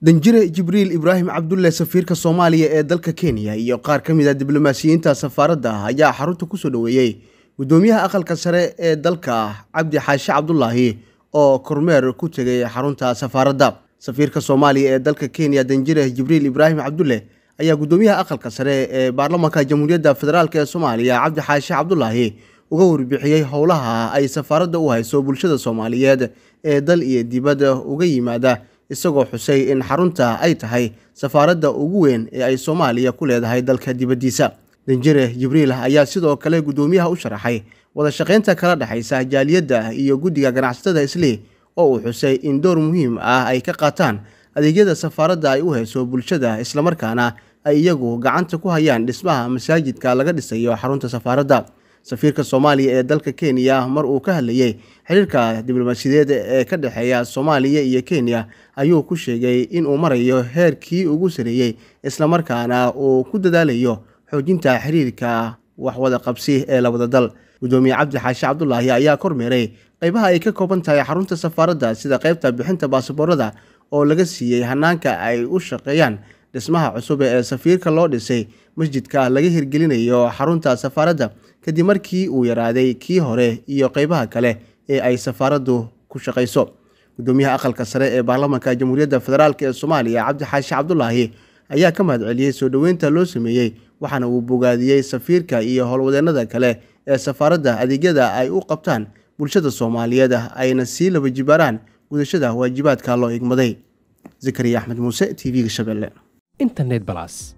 danjire jibriil ibraahim cabdulle safiirka soomaaliya ee dalka kenya iyo qaar ka mid a ah diblomaasiyiinta safaaradda ayaa xarunta ku soo dhoweeyey guddoomiyaha aqalka sare ee dalka cabdi xaashi cabdulaahi oo kormeer ku tegay xarunta safaaradda safiirka soomaaliya ee dalka kenya danjire jibriil ibraahim cabdulle ayaa guddoomiyaha aqalka sare ee baarlamaanka jamhuuriyadda federaalk ee soomaaliya cabdi xaashi cabdulaahi uga warbixiyey howlaha ay safaaradda u hayso bulshada soomaaliyeed ee dal iyo dibad uga yimaada isagoo xusay in xarunta ay tahay safaaradda ugu weyn ee ay soomaaliya ku leedahay dalka dibaddiisa danjire jibriil ayaa sidoo kale guddoomiyaha u sharaxay wada shaqaynta kala dhexaysa jaaliyadda iyo guddiga ganacsatada islii oo uu xusay in door muhiim ah ay ka qaataan adeegyada safaaradda ay u hayso bulshada islamarkaana ay iyagu gacanta ku hayaan dhismaha masaajidka laga dhisayo xarunta safaaradda safiirka soomaaliya ee dalka kenya mar uu ka hadlayay xiriirka diblomaasiyadeed ee ka dhexeeya soomaaliya iyo kenya ayuu ku sheegay inuu marayo heerkii ugu sareeyey islamarkaana uu ku dadaalayo xoojinta xiriirka waxwadaqabsi ee labada dal gudoomiye cabdi xaashi cabdulaahi ayaa kormeeray qaybaha ay ka kooban tahay xarunta safaaradda sida qaybta bixinta baasaboorada oo laga siiyey hannaanka ay u shaqeeyaan dhismaha cusub ee safiirka loo dhisay masjidka laga hirgelinayo xarunta safaaradda kadib markii uu yaraaday kii hore iyo qeybaha kale ee ay safaaraddu ku shaqayso gudoomiyaha aqalka sare ee baarlamaanka jamhuuriyadda federaalk ee soomaaliya cabdixaashi cabdulaahi ayaa ka mahad celiyey soo dhoweynta loo sameeyey waxaana uu bogaadiyey safiirka iyo howlwadeennada kale ee safaaradda adeegyada ay u qabtaan bulshada soomaaliyeed ayna sii laba jibaaraan gudashada waajibaadka loo igmaday zakariya axmed muuse t v-ga shabeelle internet balas